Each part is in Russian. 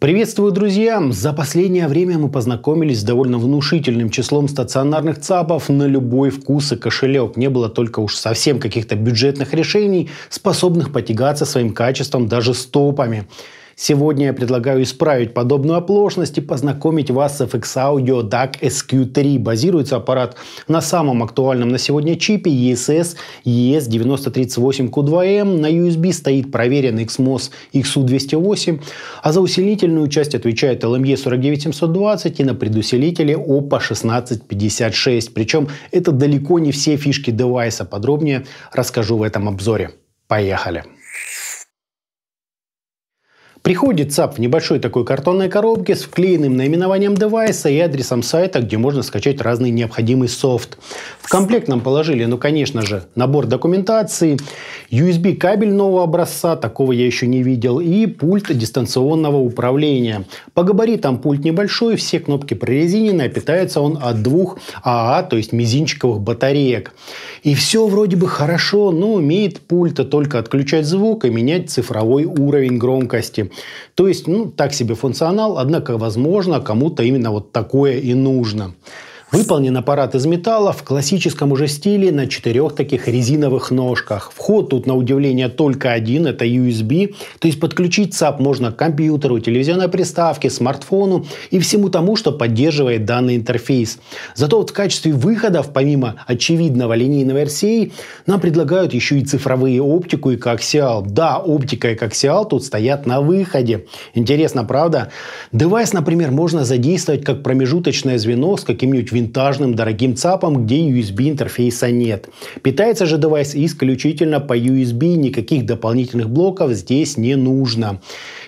Приветствую, друзья! За последнее время мы познакомились с довольно внушительным числом стационарных ЦАПов на любой вкус и кошелек. Не было только уж совсем каких-то бюджетных решений, способных потягаться своим качеством даже с топами. Сегодня я предлагаю исправить подобную оплошность и познакомить вас с FX Audio DAC SQ3. Базируется аппарат на самом актуальном на сегодня чипе ESS ES9038Q2M. На USB стоит проверенный XMOS XU208, а за усилительную часть отвечает LME 49720 и на предусилителе OPPO 1656. Причем это далеко не все фишки девайса. Подробнее расскажу в этом обзоре. Поехали! Приходит ЦАП в небольшой такой картонной коробке с вклеенным наименованием девайса и адресом сайта, где можно скачать разный необходимый софт. В комплект нам положили, ну, конечно же, набор документации, USB кабель нового образца, такого я еще не видел, и пульт дистанционного управления. По габаритам пульт небольшой, все кнопки прорезиненные, а питается он от двух АА, а, то есть мизинчиковых батареек. И все вроде бы хорошо, но умеет пульт только отключать звук и менять цифровой уровень громкости. То есть, ну, так себе функционал, однако, возможно, кому-то именно вот такое и нужно. Выполнен аппарат из металла в классическом уже стиле на четырех таких резиновых ножках. Вход тут на удивление только один, это USB. То есть подключить САП можно к компьютеру, телевизионной приставке, смартфону и всему тому, что поддерживает данный интерфейс. Зато вот в качестве выходов, помимо очевидного линейного RCA, нам предлагают еще и цифровые оптику и коаксиал. Да, оптика и коаксиал тут стоят на выходе. Интересно, правда? Девайс, например, можно задействовать как промежуточное звено с каким-нибудь винтажным дорогим ЦАПом, где USB интерфейса нет. Питается же девайс исключительно по USB, никаких дополнительных блоков здесь не нужно.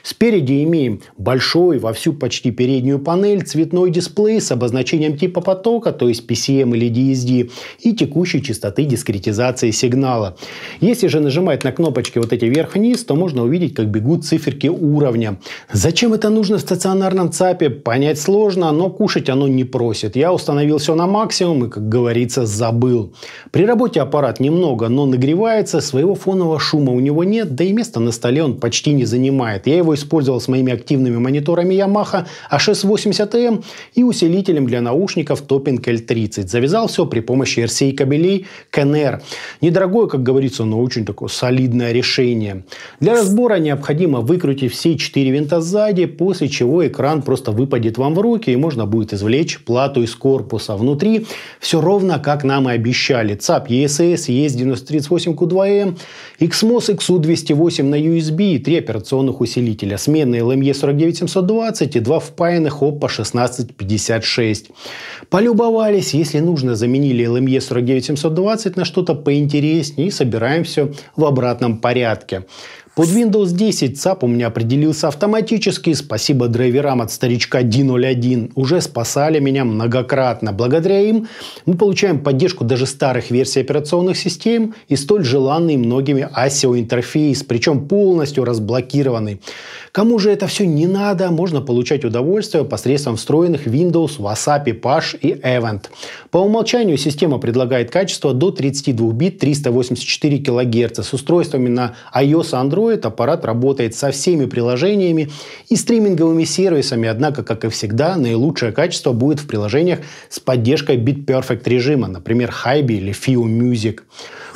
Спереди имеем большой, во всю почти переднюю панель, цветной дисплей с обозначением типа потока, то есть PCM или DSD, и текущей частоты дискретизации сигнала. Если же нажимать на кнопочки вот эти вверх-вниз, то можно увидеть, как бегут циферки уровня. Зачем это нужно в стационарном ЦАПе, понять сложно, но кушать оно не просит. Я установил все на максимум и, как говорится, забыл. При работе аппарат немного, но нагревается, своего фонового шума у него нет, да и места на столе он почти не занимает. Я его его использовал с моими активными мониторами Yamaha hs 680 m и усилителем для наушников Topping L30. Завязал все при помощи RCA кабелей КНР. Недорогое, как говорится, но очень такое солидное решение. Для разбора необходимо выкрутить все четыре винта сзади, после чего экран просто выпадет вам в руки и можно будет извлечь плату из корпуса. Внутри все ровно, как нам и обещали. ЦАП ESS, ES9038Q2M, XMOS XU208 на USB и три операционных усилителя двигателя смены LME49720 и два впаянных ОПА 1656. Полюбовались, если нужно, заменили LME49720 на что-то поинтереснее и собираем все в обратном порядке. Под Windows 10 ЦАП у меня определился автоматически, спасибо драйверам от старичка D01. Уже спасали меня многократно. Благодаря им мы получаем поддержку даже старых версий операционных систем и столь желанный многими ASIO а интерфейс, причем полностью разблокированный. Кому же это все не надо, можно получать удовольствие посредством встроенных Windows, WhatsApp, Pash и Event. По умолчанию система предлагает качество до 32 бит 384 кГц с устройствами на iOS и Android Android аппарат работает со всеми приложениями и стриминговыми сервисами, однако, как и всегда, наилучшее качество будет в приложениях с поддержкой BitPerfect режима, например, Hybe или Fio Music.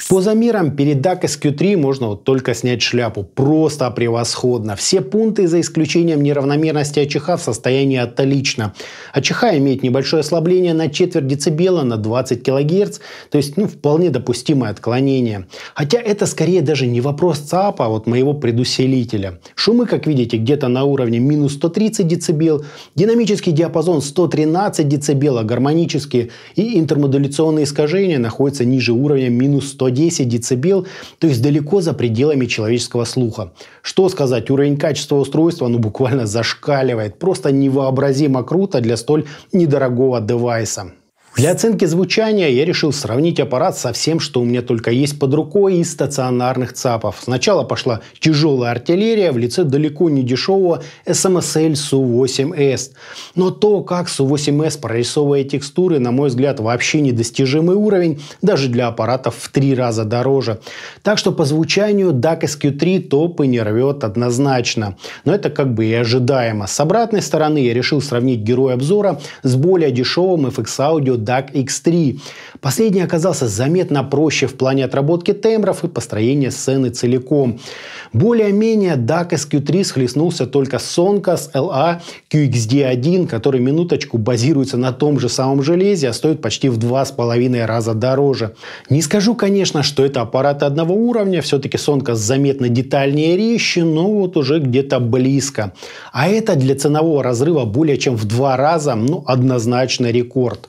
По замерам перед DAC SQ3 можно вот только снять шляпу. Просто превосходно. Все пункты, за исключением неравномерности АЧХ, в состоянии отлично. АЧХ имеет небольшое ослабление на четверть децибела на 20 кГц, то есть ну, вполне допустимое отклонение. Хотя это скорее даже не вопрос ЦАПа, а вот моего предусилителя. Шумы, как видите, где-то на уровне минус 130 дБ, динамический диапазон 113 дБ, а гармонические и интермодуляционные искажения находятся ниже уровня минус 110 дБ, то есть далеко за пределами человеческого слуха. Что сказать, уровень качества устройства ну буквально зашкаливает, просто невообразимо круто для столь недорогого девайса. Для оценки звучания я решил сравнить аппарат со всем, что у меня только есть под рукой из стационарных ЦАПов. Сначала пошла тяжелая артиллерия в лице далеко не дешевого SMSL Su-8S. Эм Но то, как Su-8S прорисовывает текстуры, на мой взгляд, вообще недостижимый уровень, даже для аппаратов в три раза дороже. Так что по звучанию DAC SQ3 топы не рвет однозначно. Но это как бы и ожидаемо. С обратной стороны я решил сравнить герой обзора с более дешевым FX Audio DAC X3. Последний оказался заметно проще в плане отработки тембров и построения сцены целиком. Более-менее DAC SQ3 схлестнулся только с Soncas LA QXD1, который минуточку базируется на том же самом железе, а стоит почти в два с половиной раза дороже. Не скажу, конечно, что это аппараты одного уровня, все-таки Soncas заметно детальнее речи, но вот уже где-то близко. А это для ценового разрыва более чем в два раза, ну, однозначно рекорд.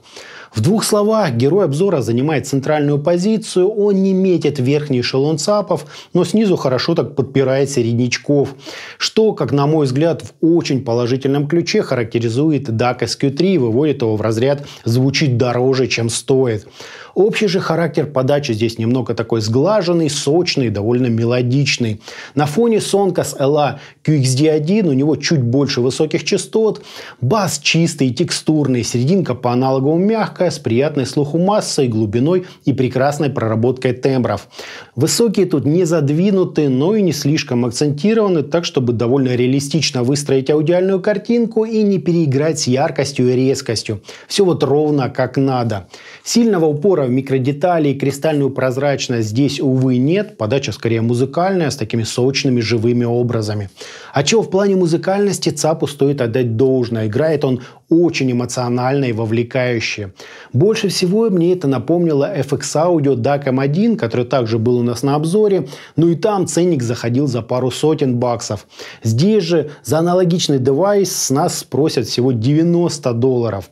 В двух словах, герой обзора занимает центральную позицию, он не метит верхний эшелон ЦАПов, но снизу хорошо так подпирает середнячков, что, как на мой взгляд, в очень положительном ключе характеризует DAC SQ3 и выводит его в разряд «звучит дороже, чем стоит». Общий же характер подачи здесь немного такой сглаженный, сочный, довольно мелодичный. На фоне сонка с LA а QXD1 у него чуть больше высоких частот, бас чистый, текстурный, серединка по аналогу мягкая, с приятной слуху массой, глубиной и прекрасной проработкой тембров. Высокие тут не задвинуты, но и не слишком акцентированы, так чтобы довольно реалистично выстроить аудиальную картинку и не переиграть с яркостью и резкостью. Все вот ровно как надо. Сильного упора в микродетали и кристальную прозрачность здесь, увы, нет. Подача скорее музыкальная, с такими сочными живыми образами. А чего в плане музыкальности ЦАПу стоит отдать должное. Играет он очень эмоционально и вовлекающе. Больше всего мне это напомнило FX Audio dacm 1 который также был у нас на обзоре. Ну и там ценник заходил за пару сотен баксов. Здесь же за аналогичный девайс с нас спросят всего 90 долларов.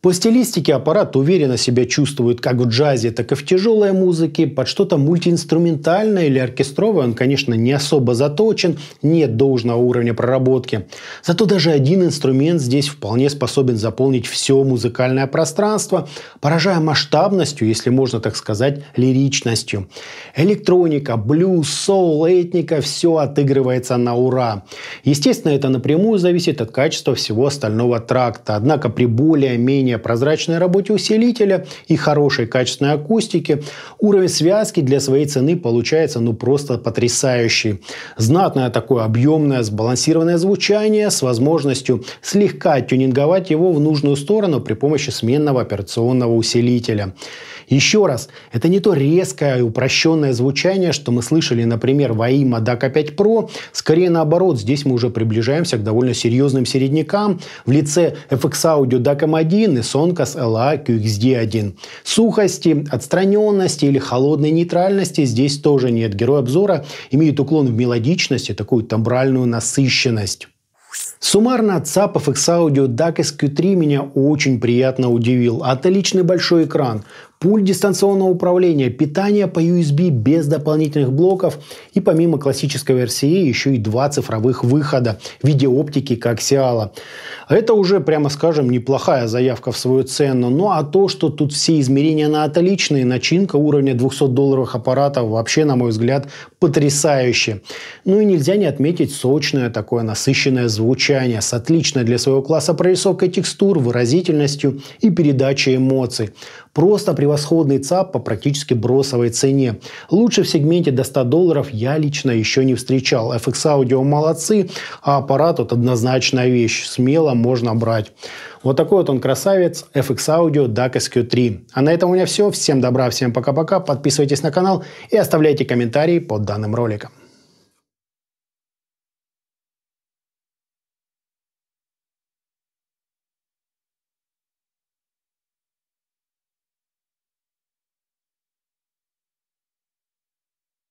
По стилистике аппарат уверенно себя чувствует как в джазе, так и в тяжелой музыке. Под что-то мультиинструментальное или оркестровое он, конечно, не особо заточен, нет должного уровня проработки. Зато даже один инструмент здесь вполне способен заполнить все музыкальное пространство, поражая масштабностью, если можно так сказать, лиричностью. Электроника, блюз, соул, этника – все отыгрывается на ура. Естественно, это напрямую зависит от качества всего остального тракта. Однако при более-менее прозрачной работе усилителя и хорошей качественной акустике уровень связки для своей цены получается ну просто потрясающий. Знатное такое объемное сбалансированное звучание с возможностью слегка тюнинговать его в нужную сторону при помощи сменного операционного усилителя. Еще раз, это не то резкое и упрощенное звучание, что мы слышали, например, в AIMA DAC 5 Pro. Скорее наоборот, здесь мы уже приближаемся к довольно серьезным середнякам в лице FX Audio DACM 1 и Soncas LA QXD1. Сухости, отстраненности или холодной нейтральности здесь тоже нет. Герой обзора имеет уклон в мелодичность и такую тамбральную насыщенность. Суммарно, ЦАП FX Audio DAC SQ3 меня очень приятно удивил. Отличный большой экран, пульт дистанционного управления, питание по USB без дополнительных блоков и помимо классической версии еще и два цифровых выхода в виде оптики коаксиала. Это уже, прямо скажем, неплохая заявка в свою цену. Ну а то, что тут все измерения на отличные, начинка уровня 200 долларовых аппаратов вообще, на мой взгляд, потрясающе. Ну и нельзя не отметить сочное такое насыщенное звучание с отличной для своего класса прорисовкой текстур, выразительностью и передачей эмоций. Просто превосходный ЦАП по практически бросовой цене. Лучше в сегменте до 100 долларов я лично еще не встречал. FX Audio молодцы, а аппарат тут вот однозначная вещь. Смело можно брать. Вот такой вот он красавец. FX Audio DAC SQ3. А на этом у меня все. Всем добра, всем пока-пока. Подписывайтесь на канал и оставляйте комментарии под данным роликом.